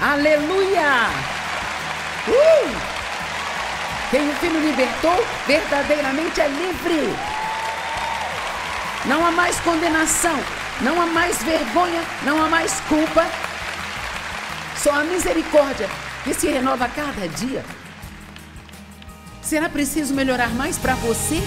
Aleluia! Uh! Quem o Filho libertou, verdadeiramente é livre. Não há mais condenação, não há mais vergonha, não há mais culpa. Só a misericórdia que se renova a cada dia. Será preciso melhorar mais para você?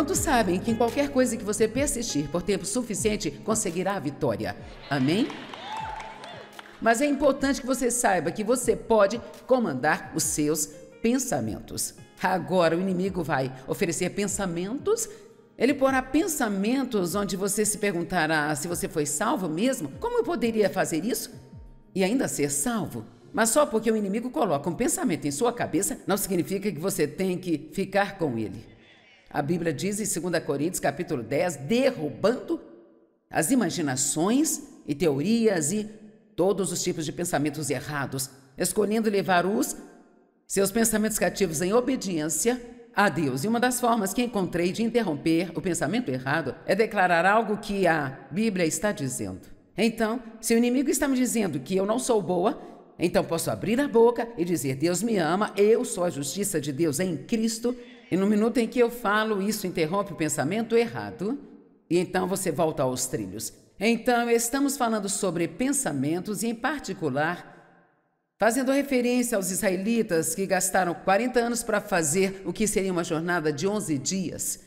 quando sabem que em qualquer coisa que você persistir por tempo suficiente, conseguirá a vitória. Amém? Mas é importante que você saiba que você pode comandar os seus pensamentos. Agora o inimigo vai oferecer pensamentos ele porá pensamentos onde você se perguntará se você foi salvo mesmo, como eu poderia fazer isso e ainda ser salvo? Mas só porque o inimigo coloca um pensamento em sua cabeça não significa que você tem que ficar com ele. A Bíblia diz em 2 Coríntios, capítulo 10, derrubando as imaginações e teorias e todos os tipos de pensamentos errados, escolhendo levar os seus pensamentos cativos em obediência a Deus. E uma das formas que encontrei de interromper o pensamento errado é declarar algo que a Bíblia está dizendo. Então, se o inimigo está me dizendo que eu não sou boa, então posso abrir a boca e dizer: Deus me ama, eu sou a justiça de Deus em Cristo e no minuto em que eu falo, isso interrompe o pensamento errado, e então você volta aos trilhos. Então, estamos falando sobre pensamentos e, em particular, fazendo referência aos israelitas que gastaram 40 anos para fazer o que seria uma jornada de 11 dias.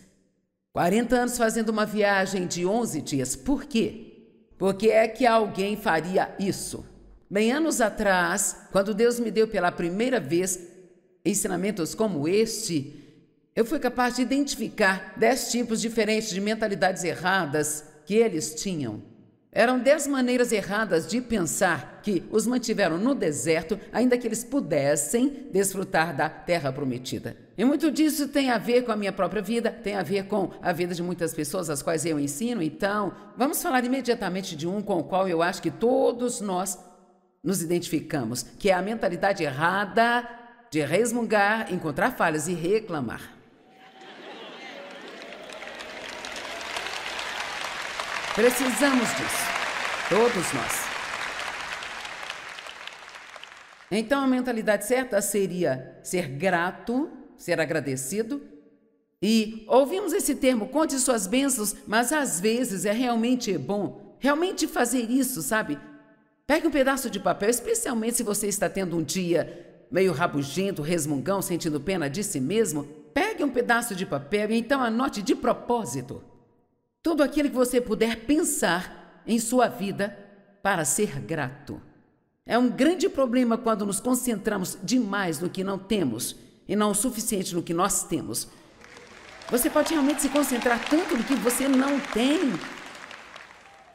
40 anos fazendo uma viagem de 11 dias. Por quê? Porque é que alguém faria isso. Bem, anos atrás, quando Deus me deu pela primeira vez ensinamentos como este, eu fui capaz de identificar dez tipos diferentes de mentalidades erradas que eles tinham. Eram dez maneiras erradas de pensar que os mantiveram no deserto, ainda que eles pudessem desfrutar da terra prometida. E muito disso tem a ver com a minha própria vida, tem a ver com a vida de muitas pessoas às quais eu ensino. Então, vamos falar imediatamente de um com o qual eu acho que todos nós nos identificamos, que é a mentalidade errada de resmungar, encontrar falhas e reclamar. Precisamos disso. Todos nós. Então a mentalidade certa seria ser grato, ser agradecido. E ouvimos esse termo, conte suas bênçãos, mas às vezes é realmente bom, realmente fazer isso, sabe? Pegue um pedaço de papel, especialmente se você está tendo um dia meio rabugento, resmungão, sentindo pena de si mesmo. Pegue um pedaço de papel e então anote de propósito. Tudo aquele que você puder pensar em sua vida para ser grato. É um grande problema quando nos concentramos demais no que não temos e não o suficiente no que nós temos. Você pode realmente se concentrar tanto no que você não tem,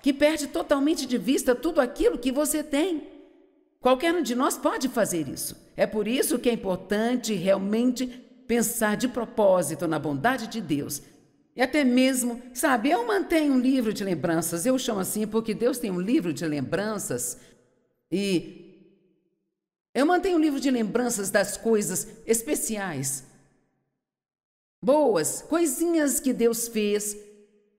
que perde totalmente de vista tudo aquilo que você tem. Qualquer um de nós pode fazer isso. É por isso que é importante realmente pensar de propósito na bondade de Deus, e até mesmo, sabe, eu mantenho um livro de lembranças. Eu chamo assim porque Deus tem um livro de lembranças. E eu mantenho um livro de lembranças das coisas especiais, boas, coisinhas que Deus fez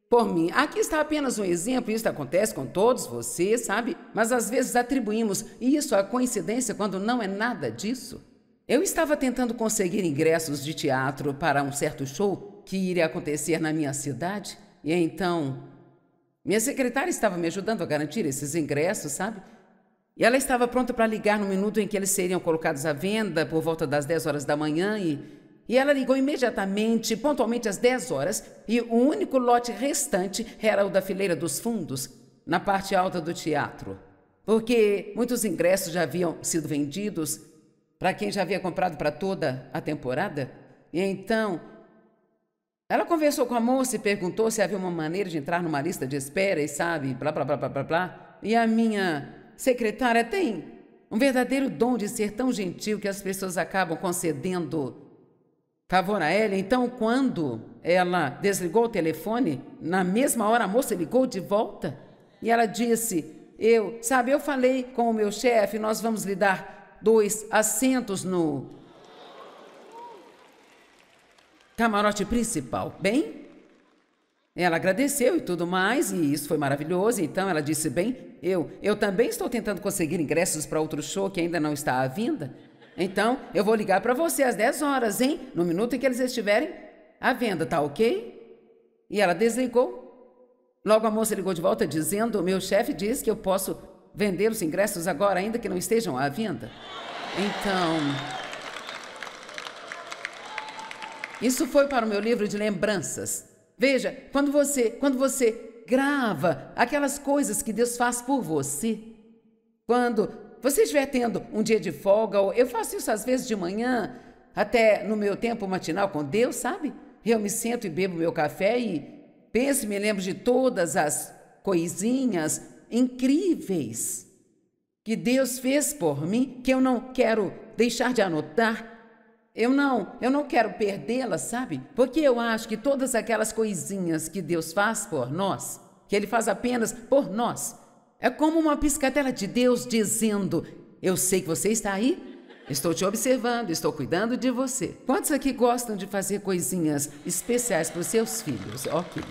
por mim. Aqui está apenas um exemplo, isso acontece com todos vocês, sabe? Mas às vezes atribuímos isso à é coincidência quando não é nada disso. Eu estava tentando conseguir ingressos de teatro para um certo show que iria acontecer na minha cidade, e então. Minha secretária estava me ajudando a garantir esses ingressos, sabe? E ela estava pronta para ligar no minuto em que eles seriam colocados à venda, por volta das 10 horas da manhã, e. E ela ligou imediatamente, pontualmente às 10 horas, e o único lote restante era o da fileira dos fundos, na parte alta do teatro. Porque muitos ingressos já haviam sido vendidos para quem já havia comprado para toda a temporada. E então, ela conversou com a moça e perguntou se havia uma maneira de entrar numa lista de espera e sabe, blá blá blá blá blá blá. E a minha secretária tem um verdadeiro dom de ser tão gentil que as pessoas acabam concedendo favor a ela. Então, quando ela desligou o telefone, na mesma hora a moça ligou de volta e ela disse: Eu, sabe, eu falei com o meu chefe, nós vamos lhe dar dois assentos no camarote principal, bem? Ela agradeceu e tudo mais, e isso foi maravilhoso. Então ela disse: Bem, eu, eu também estou tentando conseguir ingressos para outro show que ainda não está à vinda. Então eu vou ligar para você às 10 horas, hein? No minuto em que eles estiverem à venda, tá ok? E ela desligou. Logo a moça ligou de volta dizendo: Meu chefe diz que eu posso vender os ingressos agora, ainda que não estejam à venda. Então. Isso foi para o meu livro de lembranças. Veja, quando você, quando você grava aquelas coisas que Deus faz por você, quando você estiver tendo um dia de folga, ou eu faço isso às vezes de manhã, até no meu tempo matinal com Deus, sabe? Eu me sento e bebo meu café e penso e me lembro de todas as coisinhas incríveis que Deus fez por mim, que eu não quero deixar de anotar eu não, eu não quero perdê-la, sabe? Porque eu acho que todas aquelas coisinhas que Deus faz por nós, que ele faz apenas por nós, é como uma piscadela de Deus dizendo: Eu sei que você está aí, Estou te observando, estou cuidando de você. Quantos aqui gostam de fazer coisinhas especiais para os seus filhos? Ok.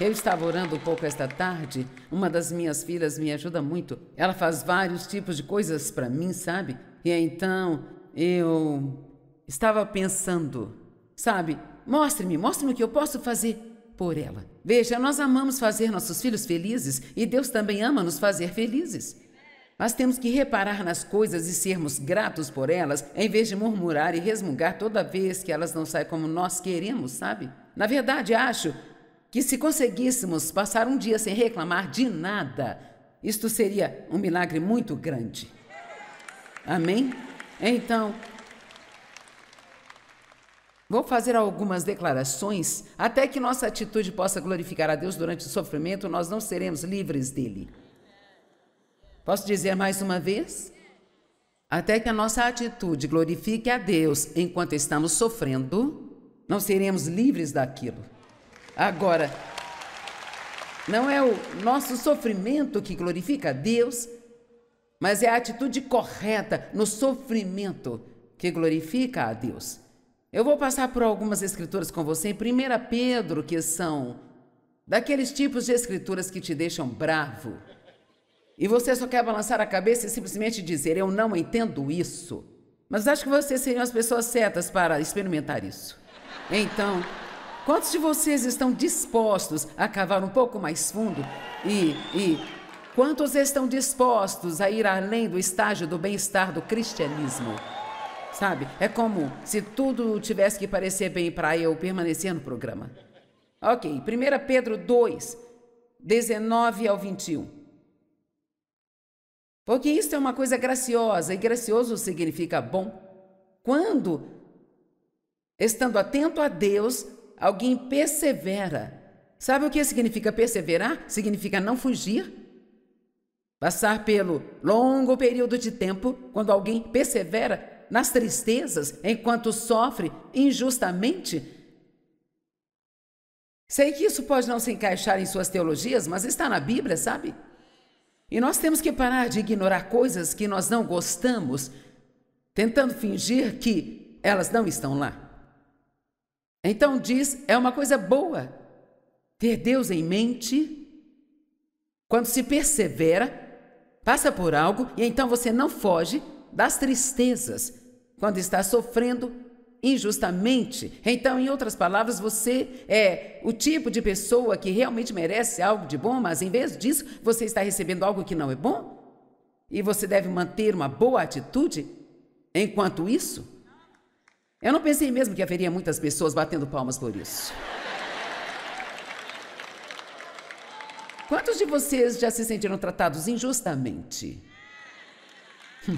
Eu estava orando um pouco esta tarde. Uma das minhas filhas me ajuda muito. Ela faz vários tipos de coisas para mim, sabe? E então eu Estava pensando, sabe? Mostre-me, mostre-me o que eu posso fazer por ela. Veja, nós amamos fazer nossos filhos felizes e Deus também ama nos fazer felizes. Mas temos que reparar nas coisas e sermos gratos por elas, em vez de murmurar e resmungar toda vez que elas não saem como nós queremos, sabe? Na verdade, acho que se conseguíssemos passar um dia sem reclamar de nada, isto seria um milagre muito grande. Amém? Então, Vou fazer algumas declarações até que nossa atitude possa glorificar a Deus durante o sofrimento, nós não seremos livres dele. Posso dizer mais uma vez? Até que a nossa atitude glorifique a Deus enquanto estamos sofrendo, não seremos livres daquilo. Agora, não é o nosso sofrimento que glorifica a Deus, mas é a atitude correta no sofrimento que glorifica a Deus. Eu vou passar por algumas escrituras com você em 1 Pedro, que são daqueles tipos de escrituras que te deixam bravo. E você só quer balançar a cabeça e simplesmente dizer: Eu não entendo isso. Mas acho que vocês seriam as pessoas certas para experimentar isso. Então, quantos de vocês estão dispostos a cavar um pouco mais fundo? E, e quantos estão dispostos a ir além do estágio do bem-estar do cristianismo? Sabe? É como se tudo tivesse que parecer bem para eu permanecer no programa. Ok, 1 Pedro 2, 19 ao 21. Porque isso é uma coisa graciosa, e gracioso significa bom. Quando, estando atento a Deus, alguém persevera. Sabe o que significa perseverar? Significa não fugir. Passar pelo longo período de tempo, quando alguém persevera, nas tristezas, enquanto sofre injustamente? Sei que isso pode não se encaixar em suas teologias, mas está na Bíblia, sabe? E nós temos que parar de ignorar coisas que nós não gostamos, tentando fingir que elas não estão lá. Então diz, é uma coisa boa ter Deus em mente quando se persevera, passa por algo e então você não foge das tristezas, quando está sofrendo injustamente. Então, em outras palavras, você é o tipo de pessoa que realmente merece algo de bom, mas em vez disso, você está recebendo algo que não é bom? E você deve manter uma boa atitude enquanto isso? Eu não pensei mesmo que haveria muitas pessoas batendo palmas por isso. Quantos de vocês já se sentiram tratados injustamente? Hum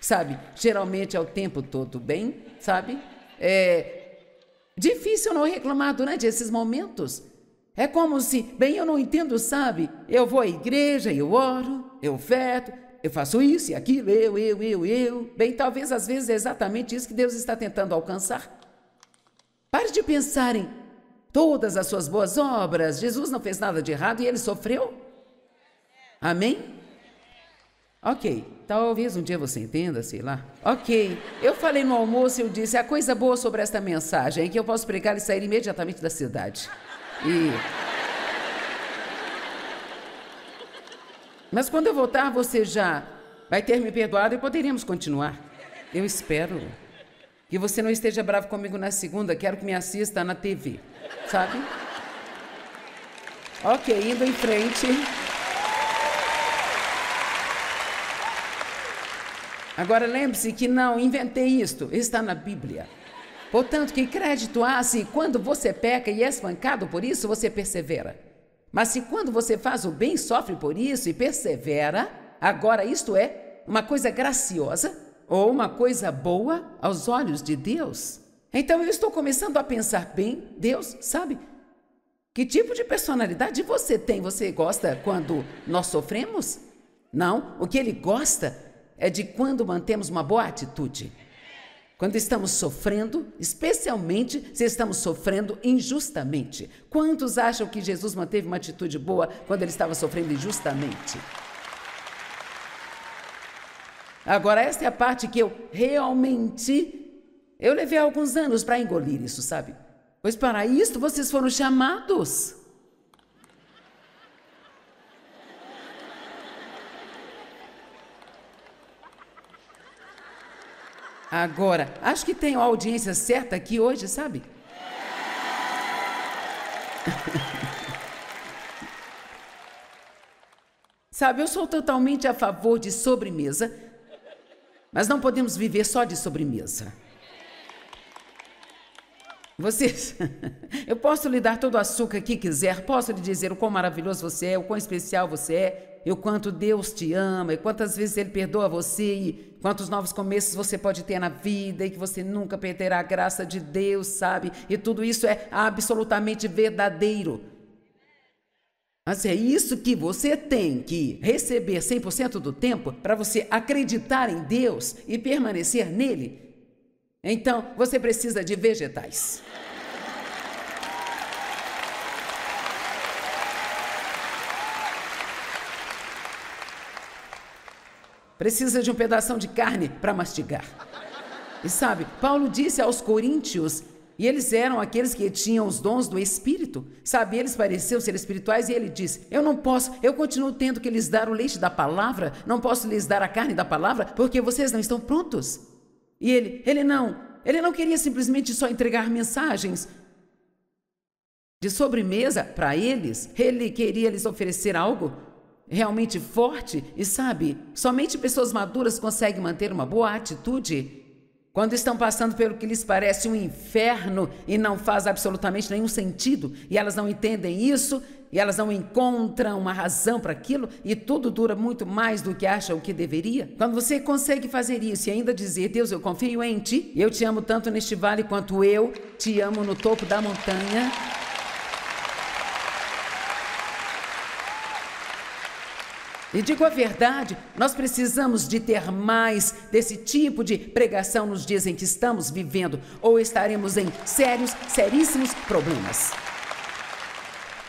sabe? Geralmente é o tempo todo bem, sabe? É difícil não reclamar durante esses momentos. É como se, bem, eu não entendo, sabe? Eu vou à igreja, eu oro, eu veto, eu faço isso e aquilo, eu, eu, eu, eu. Bem, talvez às vezes é exatamente isso que Deus está tentando alcançar. Pare de pensar em todas as suas boas obras. Jesus não fez nada de errado e ele sofreu. Amém? Ok. Talvez um dia você entenda, sei lá. Ok. Eu falei no almoço e eu disse: a coisa boa sobre esta mensagem é que eu posso pregar e sair imediatamente da cidade. E. Mas quando eu voltar, você já vai ter me perdoado e poderíamos continuar. Eu espero que você não esteja bravo comigo na segunda. Quero que me assista na TV, sabe? Ok, indo em frente. Agora lembre-se que não inventei isto, está na Bíblia. Portanto, que crédito há se quando você peca e é espancado por isso, você persevera. Mas se quando você faz o bem, sofre por isso e persevera, agora isto é uma coisa graciosa ou uma coisa boa aos olhos de Deus. Então eu estou começando a pensar bem, Deus, sabe? Que tipo de personalidade você tem? Você gosta quando nós sofremos? Não, o que ele gosta é de quando mantemos uma boa atitude. Quando estamos sofrendo, especialmente se estamos sofrendo injustamente. Quantos acham que Jesus manteve uma atitude boa quando ele estava sofrendo injustamente? Agora, essa é a parte que eu realmente. Eu levei alguns anos para engolir isso, sabe? Pois para isso vocês foram chamados. Agora, acho que tenho a audiência certa aqui hoje, sabe? sabe, eu sou totalmente a favor de sobremesa, mas não podemos viver só de sobremesa. Vocês, eu posso lhe dar todo o açúcar que quiser, posso lhe dizer o quão maravilhoso você é, o quão especial você é, e o quanto Deus te ama, e quantas vezes Ele perdoa você, e quantos novos começos você pode ter na vida, e que você nunca perderá a graça de Deus, sabe? E tudo isso é absolutamente verdadeiro. Mas é isso que você tem que receber 100% do tempo para você acreditar em Deus e permanecer nele. Então, você precisa de vegetais. Precisa de um pedaço de carne para mastigar. E sabe, Paulo disse aos coríntios, e eles eram aqueles que tinham os dons do Espírito, sabe? Eles pareciam ser espirituais e ele disse: Eu não posso, eu continuo tendo que lhes dar o leite da palavra, não posso lhes dar a carne da palavra, porque vocês não estão prontos. E ele, ele não, ele não queria simplesmente só entregar mensagens, de sobremesa para eles, ele queria lhes oferecer algo realmente forte e sabe, somente pessoas maduras conseguem manter uma boa atitude quando estão passando pelo que lhes parece um inferno e não faz absolutamente nenhum sentido, e elas não entendem isso, e elas não encontram uma razão para aquilo, e tudo dura muito mais do que acham que deveria. Quando você consegue fazer isso e ainda dizer, Deus, eu confio em ti, eu te amo tanto neste vale quanto eu te amo no topo da montanha. E digo a verdade, nós precisamos de ter mais desse tipo de pregação nos dias em que estamos vivendo, ou estaremos em sérios, seríssimos problemas.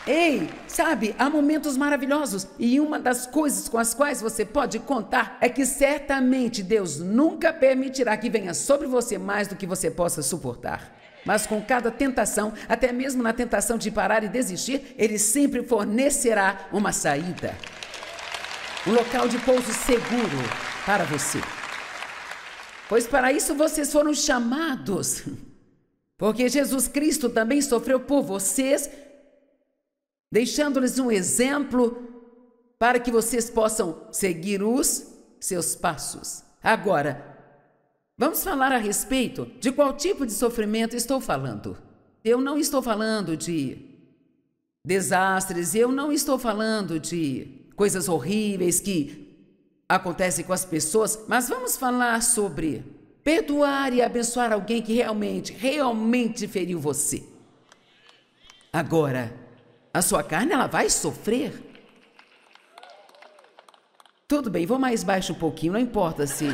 Ei, sabe, há momentos maravilhosos e uma das coisas com as quais você pode contar é que certamente Deus nunca permitirá que venha sobre você mais do que você possa suportar. Mas com cada tentação, até mesmo na tentação de parar e desistir, Ele sempre fornecerá uma saída um local de pouso seguro para você. Pois para isso vocês foram chamados. Porque Jesus Cristo também sofreu por vocês, deixando-lhes um exemplo para que vocês possam seguir os seus passos. Agora, vamos falar a respeito de qual tipo de sofrimento estou falando. Eu não estou falando de desastres, eu não estou falando de coisas horríveis que acontecem com as pessoas, mas vamos falar sobre perdoar e abençoar alguém que realmente, realmente feriu você. Agora, a sua carne ela vai sofrer. Tudo bem, vou mais baixo um pouquinho, não importa se.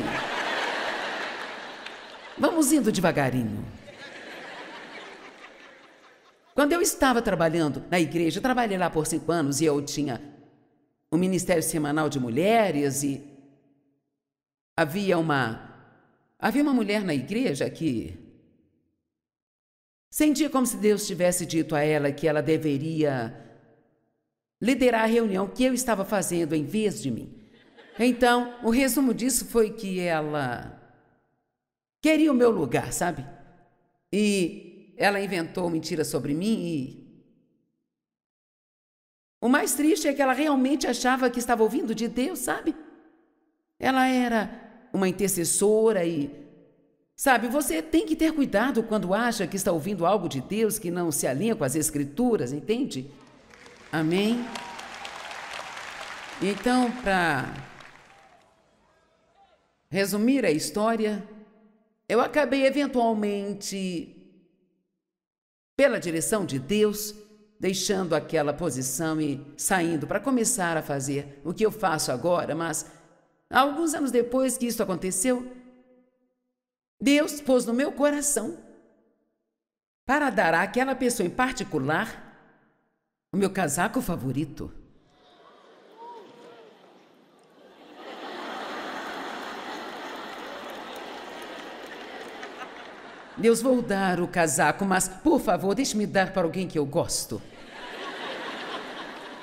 Vamos indo devagarinho. Quando eu estava trabalhando na igreja, eu trabalhei lá por cinco anos e eu tinha o Ministério Semanal de Mulheres e havia uma havia uma mulher na igreja que sentia como se Deus tivesse dito a ela que ela deveria liderar a reunião que eu estava fazendo em vez de mim. Então, o resumo disso foi que ela queria o meu lugar, sabe? E ela inventou mentiras sobre mim e o mais triste é que ela realmente achava que estava ouvindo de Deus, sabe? Ela era uma intercessora e. Sabe, você tem que ter cuidado quando acha que está ouvindo algo de Deus que não se alinha com as Escrituras, entende? Amém? Então, para resumir a história, eu acabei eventualmente, pela direção de Deus, deixando aquela posição e saindo para começar a fazer o que eu faço agora, mas alguns anos depois que isso aconteceu, Deus pôs no meu coração para dar àquela pessoa em particular o meu casaco favorito. Deus, vou dar o casaco, mas por favor, deixe-me dar para alguém que eu gosto.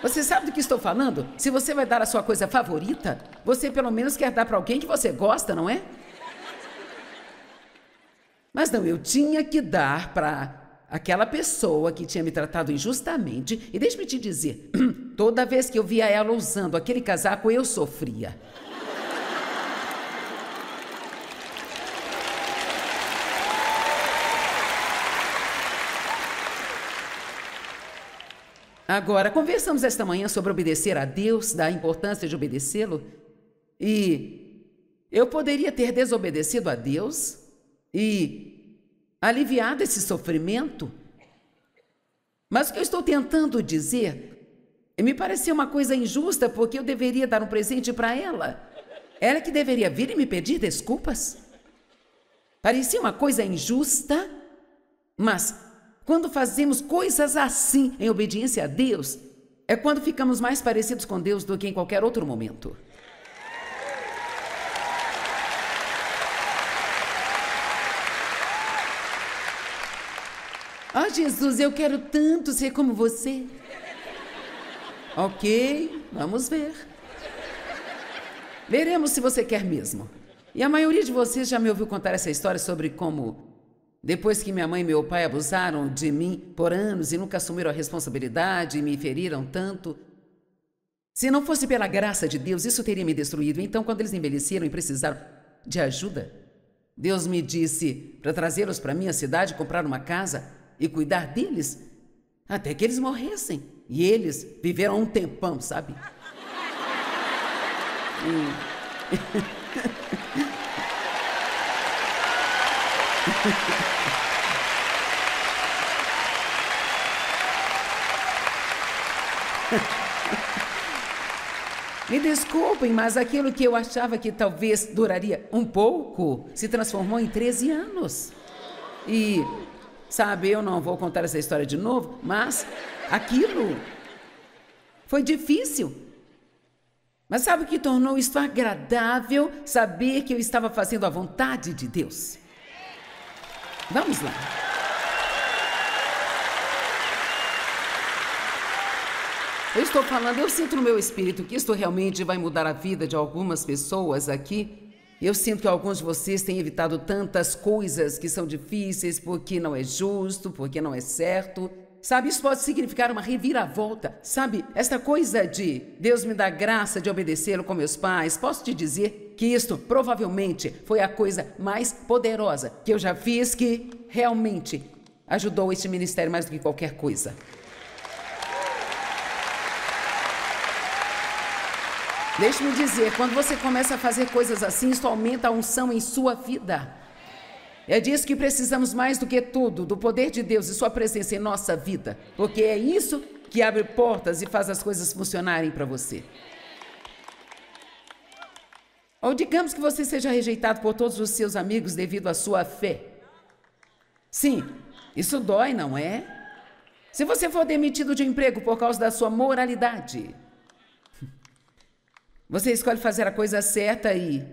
Você sabe do que estou falando? Se você vai dar a sua coisa favorita, você pelo menos quer dar para alguém que você gosta, não é? Mas não, eu tinha que dar para aquela pessoa que tinha me tratado injustamente. E deixe-me te dizer, toda vez que eu via ela usando aquele casaco, eu sofria. Agora, conversamos esta manhã sobre obedecer a Deus, da importância de obedecê-lo. E eu poderia ter desobedecido a Deus e aliviado esse sofrimento. Mas o que eu estou tentando dizer me parecia uma coisa injusta porque eu deveria dar um presente para ela. Ela é que deveria vir e me pedir desculpas. Parecia uma coisa injusta, mas quando fazemos coisas assim em obediência a Deus, é quando ficamos mais parecidos com Deus do que em qualquer outro momento. Ah, oh, Jesus, eu quero tanto ser como você. ok, vamos ver. Veremos se você quer mesmo. E a maioria de vocês já me ouviu contar essa história sobre como depois que minha mãe e meu pai abusaram de mim por anos e nunca assumiram a responsabilidade e me feriram tanto, se não fosse pela graça de Deus, isso teria me destruído. Então, quando eles envelheceram e precisaram de ajuda, Deus me disse para trazê-los para minha cidade, comprar uma casa e cuidar deles até que eles morressem. E eles viveram um tempão, sabe? E... Me desculpem, mas aquilo que eu achava que talvez duraria um pouco se transformou em 13 anos. E, sabe, eu não vou contar essa história de novo, mas aquilo foi difícil. Mas sabe o que tornou isso agradável? Saber que eu estava fazendo a vontade de Deus. Vamos lá. Eu estou falando, eu sinto no meu espírito que isto realmente vai mudar a vida de algumas pessoas aqui. Eu sinto que alguns de vocês têm evitado tantas coisas que são difíceis porque não é justo, porque não é certo. Sabe, isso pode significar uma reviravolta. Sabe, esta coisa de Deus me dá graça de obedecê-lo com meus pais, posso te dizer que isto provavelmente foi a coisa mais poderosa que eu já fiz que realmente ajudou este ministério mais do que qualquer coisa. Deixe-me dizer, quando você começa a fazer coisas assim, isso aumenta a unção em sua vida. É disso que precisamos mais do que tudo, do poder de Deus e sua presença em nossa vida, porque é isso que abre portas e faz as coisas funcionarem para você. Ou digamos que você seja rejeitado por todos os seus amigos devido à sua fé. Sim, isso dói, não é? Se você for demitido de um emprego por causa da sua moralidade, você escolhe fazer a coisa certa e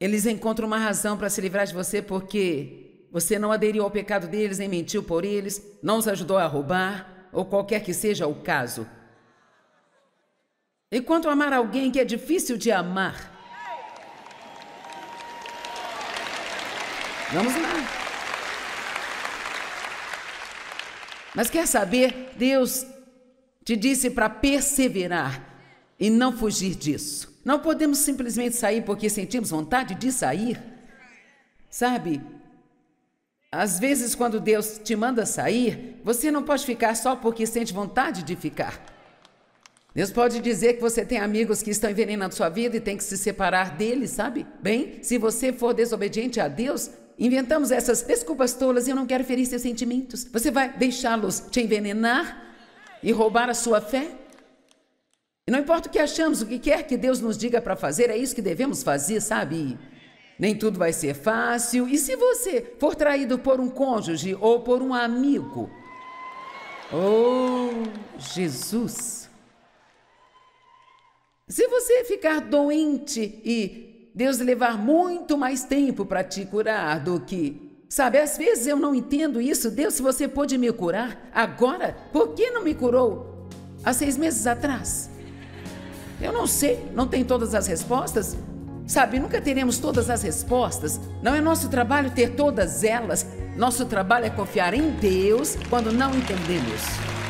eles encontram uma razão para se livrar de você porque você não aderiu ao pecado deles, nem mentiu por eles, não os ajudou a roubar, ou qualquer que seja o caso. E quanto amar alguém que é difícil de amar, Vamos lá. Mas quer saber? Deus te disse para perseverar e não fugir disso. Não podemos simplesmente sair porque sentimos vontade de sair. Sabe? Às vezes, quando Deus te manda sair, você não pode ficar só porque sente vontade de ficar. Deus pode dizer que você tem amigos que estão envenenando sua vida e tem que se separar deles, sabe? Bem, se você for desobediente a Deus, inventamos essas desculpas tolas e eu não quero ferir seus sentimentos. Você vai deixá-los te envenenar e roubar a sua fé? E não importa o que achamos, o que quer que Deus nos diga para fazer, é isso que devemos fazer, sabe? Nem tudo vai ser fácil. E se você for traído por um cônjuge ou por um amigo? Oh, Jesus! Se você ficar doente e Deus levar muito mais tempo para te curar do que. Sabe, às vezes eu não entendo isso. Deus, se você pôde me curar agora, por que não me curou há seis meses atrás? Eu não sei, não tem todas as respostas. Sabe, nunca teremos todas as respostas. Não é nosso trabalho ter todas elas. Nosso trabalho é confiar em Deus quando não entendemos.